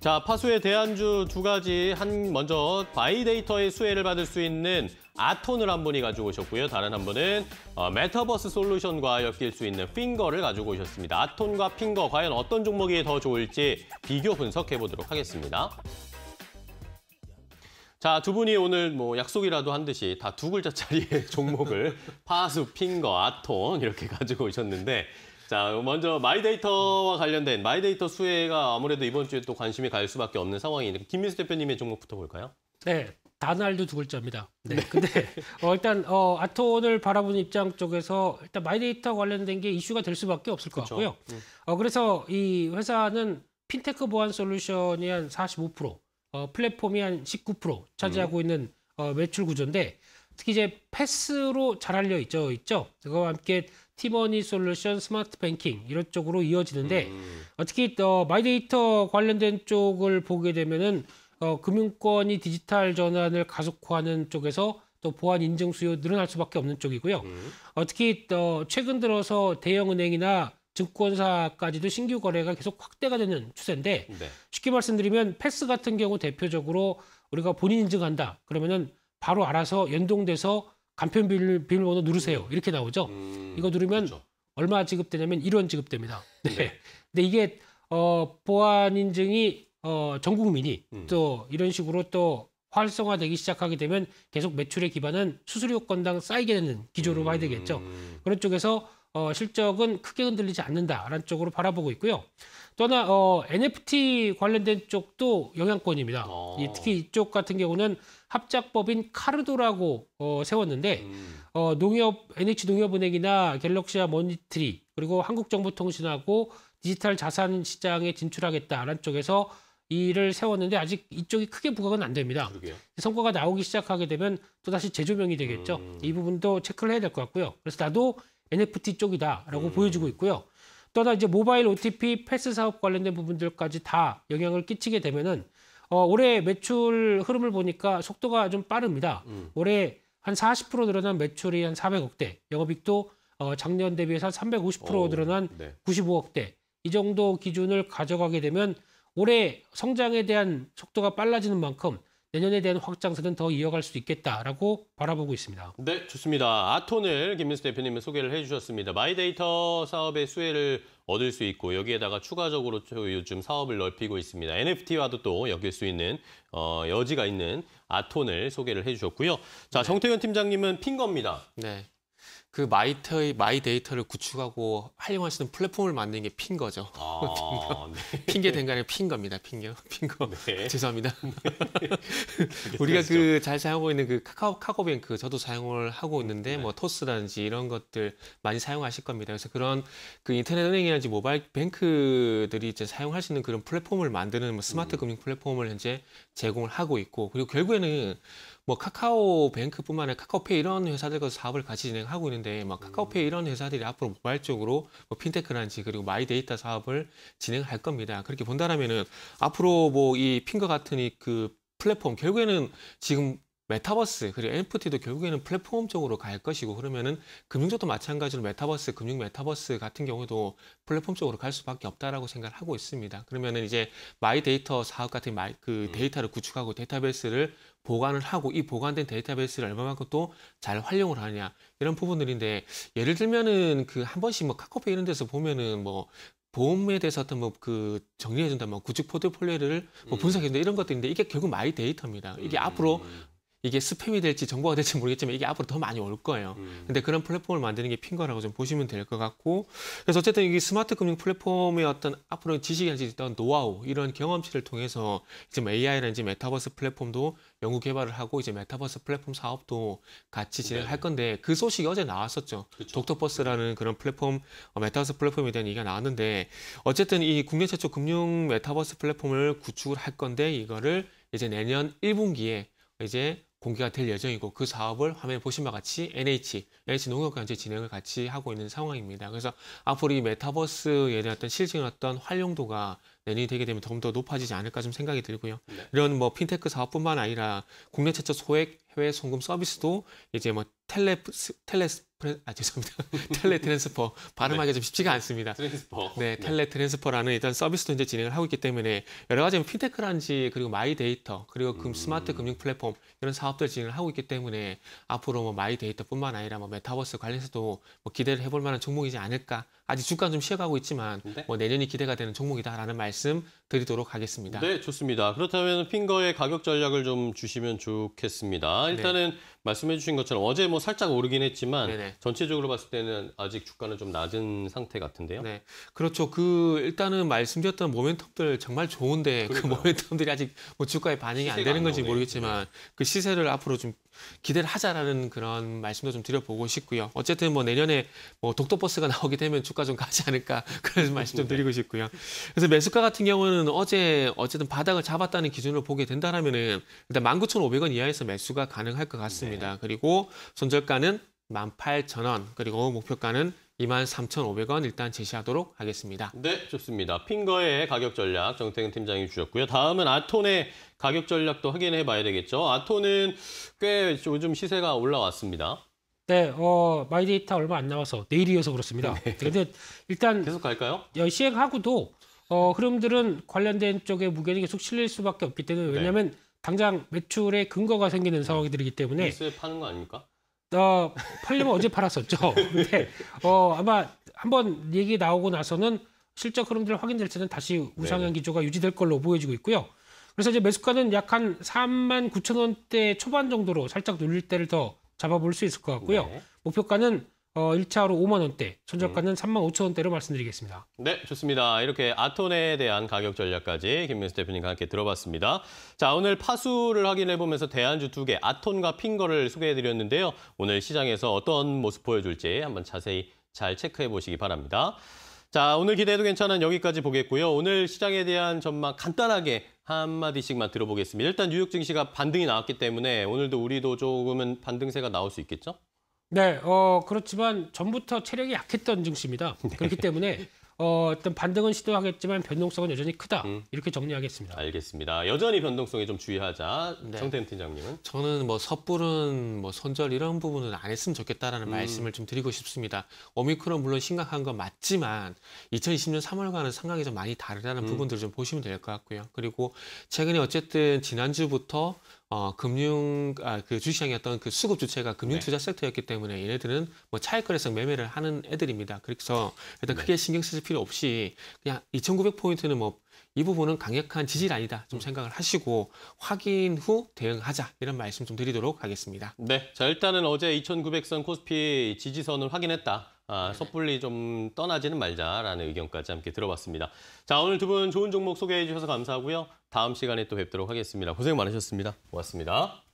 자, 파수의 대안주 두 가지. 한 먼저 바이데이터의 수혜를 받을 수 있는 아톤을 한 분이 가지고 오셨고요. 다른 한 분은 어, 메타버스 솔루션과 엮일 수 있는 핑거를 가지고 오셨습니다. 아톤과 핑거, 과연 어떤 종목이 더 좋을지 비교 분석해 보도록 하겠습니다. 자, 두 분이 오늘 뭐 약속이라도 한 듯이 다 두 글자짜리의 종목을 파수, 핑거, 아톤 이렇게 가지고 오셨는데 자, 먼저 마이데이터와 관련된 마이데이터 수혜가 아무래도 이번 주에 또 관심이 갈 수밖에 없는 상황이니까 김민수 대표님의 종목부터 볼까요? 네. 다날도 두 글자입니다. 네. 네. 근데 어, 일단 어, 아톤을 바라보는 입장 쪽에서 일단 마이데이터 관련된 게 이슈가 될 수밖에 없을 것 그쵸. 같고요. 음. 어, 그래서 이 회사는 핀테크 보안 솔루션이 한 45%, 어, 플랫폼이 한 19% 차지하고 음. 있는 어, 매출 구조인데 특히 이제 패스로 잘 알려 있죠, 있죠. 그와 함께 티머니 솔루션 스마트 뱅킹 이런 쪽으로 이어지는데 음. 특히 어, 마이데이터 관련된 쪽을 보게 되면은 어, 금융권이 디지털 전환을 가속화하는 쪽에서 또 보안 인증 수요 늘어날 수밖에 없는 쪽이고요. 음. 어, 특히 어, 최근 들어서 대형 은행이나 증권사까지도 신규 거래가 계속 확대가 되는 추세인데 네. 쉽게 말씀드리면 패스 같은 경우 대표적으로 우리가 본인 인증한다 그러면은 바로 알아서 연동돼서 간편 비밀, 비밀번호 누르세요. 이렇게 나오죠. 음, 이거 누르면 그렇죠. 얼마 지급되냐면 1원 지급됩니다. 네. 네. 근데 이게 어, 보안 인증이 어, 전 국민이 음. 또 이런 식으로 또 활성화되기 시작하게 되면 계속 매출의 기반은 수수료 건당 쌓이게 되는 기조로 음. 봐야 되겠죠. 음. 그런 쪽에서 어, 실적은 크게 흔들리지 않는다라는 쪽으로 바라보고 있고요. 또한 어, NFT 관련된 쪽도 영향권입니다. 어. 이, 특히 이쪽 같은 경우는 합작법인 카르도라고 어, 세웠는데 음. 어, 농협 NH 농협은행이나 갤럭시와 머니트리 그리고 한국정보통신하고 디지털 자산 시장에 진출하겠다라는 쪽에서 이를 세웠는데 아직 이쪽이 크게 부각은 안 됩니다. 그러게요. 성과가 나오기 시작하게 되면 또 다시 재조명이 되겠죠. 음. 이 부분도 체크를 해야 될 것 같고요. 그래서 나도 NFT 쪽이다라고 음. 보여지고 있고요. 또다 이제 모바일 OTP 패스 사업 관련된 부분들까지 다 영향을 끼치게 되면은 어, 올해 매출 흐름을 보니까 속도가 좀 빠릅니다. 음. 올해 한 40% 늘어난 매출이 한 400억대, 영업이익도 어, 작년 대비해서 350% 오, 늘어난 네. 95억대 이 정도 기준을 가져가게 되면 올해 성장에 대한 속도가 빨라지는 만큼 내년에 대한 확장세는 더 이어갈 수 있겠다라고 바라보고 있습니다. 네, 좋습니다. 아톤을 김민수 대표님이 소개를 해주셨습니다. 마이데이터 사업의 수혜를 얻을 수 있고 여기에다가 추가적으로 요즘 사업을 넓히고 있습니다. NFT와도 또 엮일 수 있는 어, 여지가 있는 아톤을 소개를 해주셨고요. 자, 네. 정태현 팀장님은 핀 겁니다. 네. 그 마이터의 마이 데이터를 구축하고 활용할 수 있는 플랫폼을 만드는 게 핀 거죠. 아, 네. 핑계 된간에 핀 겁니다. 핑요 핑거. 네. 죄송합니다. 네. 우리가 그 잘 사용하고 있는 그 카카오 카카오뱅크 그 저도 사용을 하고 있는데 네. 뭐 토스라든지 이런 것들 많이 사용하실 겁니다. 그래서 그런 그 인터넷 은행이라든지 모바일 뱅크들이 이제 사용할 수 있는 그런 플랫폼을 만드는 뭐 스마트 음. 금융 플랫폼을 현재 제공을 하고 있고 그리고 결국에는 뭐 카카오 뱅크뿐만 아니라 카카오페이 이런 회사들과 사업을 같이 진행하고 있는데 막 음. 카카오페이 이런 회사들이 앞으로 모바일적으로뭐 핀테크라든지 그리고 마이데이터 사업을 진행할 겁니다. 그렇게 본다라면은 앞으로 뭐 이 핀과 같은 이 그 플랫폼 결국에는 지금 메타버스 그리고 NFT도 결국에는 플랫폼 쪽으로 갈 것이고 그러면은 금융쪽도 마찬가지로 메타버스 금융 메타버스 같은 경우도 플랫폼 쪽으로 갈 수밖에 없다라고 생각을 하고 있습니다. 그러면은 이제 마이데이터 사업 같은 마이, 그 음. 데이터를 구축하고 데이터베이스를 보관을 하고 이 보관된 데이터베이스를 얼마만큼 또 잘 활용을 하냐 이런 부분들인데 예를 들면은 그 한 번씩 뭐 카카오페이 이런 데서 보면은 뭐 보험에 대해서 어떤 뭐 그 정리해준다, 뭐 구축 포트폴리오를 뭐 음. 분석해준다 이런 것들인데 이게 결국 마이 데이터입니다. 이게 음. 앞으로 이게 스팸이 될지 정보가 될지 모르겠지만 이게 앞으로 더 많이 올 거예요. 음. 근데 그런 플랫폼을 만드는 게핑거라고좀 보시면 될 것 같고 그래서 어쨌든 이 스마트 금융 플랫폼의 어떤 앞으로 지식이 할수 있던 노하우 이런 경험치를 통해서 지금 뭐 AI라든지 메타버스 플랫폼도 연구 개발을 하고 이제 메타버스 플랫폼 사업도 같이 진행할 네. 건데 그 소식이 어제 나왔었죠. 그렇죠. 독터버스라는 그런 플랫폼 어, 메타버스 플랫폼에 대한 얘기가 나왔는데 어쨌든 이 국내 최초 금융 메타버스 플랫폼을 구축을 할 건데 이거를 이제 내년 1분기에 이제 공개가 될 예정이고 그 사업을 화면에 보신 바와 같이 NH, NH 농협과 현재 진행을 같이 하고 있는 상황입니다. 그래서 앞으로 이 메타버스에 대한 어떤 실증 의 어떤 활용도가 내년이 되게 되면 좀더 높아지지 않을까 좀 생각이 들고요. 네. 이런 뭐 핀테크 사업뿐만 아니라 국내 최초 소액 해외 송금 서비스도 이제 뭐 텔레 텔레스 아 죄송합니다. 텔레 트랜스퍼 발음하기가 네. 좀 쉽지가 않습니다. 트랜스퍼. 네, 네, 텔레 트랜스퍼라는 일단 서비스도 이제 진행을 하고 있기 때문에 여러 가지 핀테크라든지 뭐 그리고 마이데이터 그리고 금 스마트 음. 금융 플랫폼 이런 사업들 진행을 하고 있기 때문에 앞으로 뭐 마이데이터뿐만 아니라 뭐 메타버스 관련해서도 뭐 기대를 해볼 만한 종목이지 않을까 아직 주가는 좀 쉬어가고 있지만 네. 뭐 내년이 기대가 되는 종목이다라는 말씀 드리도록 하겠습니다. 네, 좋습니다. 그렇다면 핑거의 가격 전략을 좀 주시면 좋겠습니다. 네. 일단은 네. 말씀해 주신 것처럼 어제 뭐 살짝 오르긴 했지만 네네. 전체적으로 봤을 때는 아직 주가는 좀 낮은 상태 같은데요. 네. 그렇죠. 그 일단은 말씀드렸던 모멘텀들 정말 좋은데 그 그러니까요. 그 모멘텀들이 아직 뭐 주가에 반영이 안 되는 건지 모르겠지만 네. 그 시세를 앞으로 좀 기대를 하자라는 그런 말씀도 좀 드려보고 싶고요. 어쨌든 뭐 내년에 뭐 독도버스가 나오게 되면 주가 좀 가지 않을까 그런 말씀 좀 네. 드리고 싶고요. 그래서 매수가 같은 경우는 어제 어쨌든 바닥을 잡았다는 기준으로 보게 된다라면은 일단 19,500원 이하에서 매수가 가능할 것 같습니다. 네. 그리고 손절가는 18,000원 그리고 목표가는 23,500원 일단 제시하도록 하겠습니다. 네, 좋습니다. 핑거의 가격 전략 정태근 팀장이 주셨고요. 다음은 아톤의 가격 전략도 확인해 봐야 되겠죠. 아톤은 꽤 요즘 시세가 올라왔습니다. 네, 어, 마이데이터 얼마 안 나와서 내일이어서 그렇습니다. 네. 그 근데 일단 계속 갈까요? 예, 시행하고도 어, 흐름들은 관련된 쪽에 무게는 계속 실릴 수밖에 없기 때문에 왜냐하면 네. 당장 매출에 근거가 생기는 네. 상황이 들기 때문에 뉴스에 파는 거 아닙니까? 어, 팔려면 어제 팔았었죠. 근데 어, 아마 한 번 얘기 나오고 나서는 실적 흐름들 확인될 때는 다시 우상향 기조가 유지될 걸로 보여지고 있고요. 그래서 이제 매수가는 약 한 3만 9천 원대 초반 정도로 살짝 눌릴 때를 더 잡아볼 수 있을 것 같고요. 네. 목표가는 어, 1차로 5만 원대, 전저가는 음. 3만 5천 원대로 말씀드리겠습니다. 네, 좋습니다. 이렇게 아톤에 대한 가격 전략까지 김민수 대표님과 함께 들어봤습니다. 자, 오늘 파수를 확인해보면서 대안주 두 개, 아톤과 핑거를 소개해드렸는데요. 오늘 시장에서 어떤 모습 보여줄지 한번 자세히 잘 체크해보시기 바랍니다. 자, 오늘 기대해도 괜찮은 여기까지 보겠고요. 오늘 시장에 대한 전망 간단하게 한마디씩만 들어보겠습니다. 일단 뉴욕 증시가 반등이 나왔기 때문에 오늘도 우리도 조금은 반등세가 나올 수 있겠죠? 네, 어, 그렇지만 전부터 체력이 약했던 증시입니다. 네. 그렇기 때문에 어, 어떤 반등은 시도하겠지만 변동성은 여전히 크다. 음. 이렇게 정리하겠습니다. 알겠습니다. 여전히 변동성에 좀 주의하자. 네. 정태현 팀장님은? 저는 뭐 섣부른 뭐 손절 이런 부분은 안 했으면 좋겠다라는 음. 말씀을 좀 드리고 싶습니다. 오미크론 물론 심각한 건 맞지만 2020년 3월과는 상황이 좀 많이 다르다는 음. 부분들을 좀 보시면 될 것 같고요. 그리고 최근에 어쨌든 지난주부터 어, 금융 아, 그주식시장이 어떤 그 수급 주체가 금융 네. 투자 네. 섹터였기 때문에 얘네들은 뭐 차익 거래성 매매를 하는 애들입니다. 그래서 일단 네. 크게 신경 쓰실 필요 없이 그냥 2,900 포인트는 뭐 이 부분은 강력한 지지라니다좀 음. 생각을 하시고 확인 후 대응하자 이런 말씀 좀 드리도록 하겠습니다. 네, 자 일단은 어제 2,900선 코스피 지지선을 확인했다. 아, 섣불리 좀 떠나지는 말자라는 의견까지 함께 들어봤습니다. 자, 오늘 두 분 좋은 종목 소개해 주셔서 감사하고요. 다음 시간에 또 뵙도록 하겠습니다. 고생 많으셨습니다. 고맙습니다.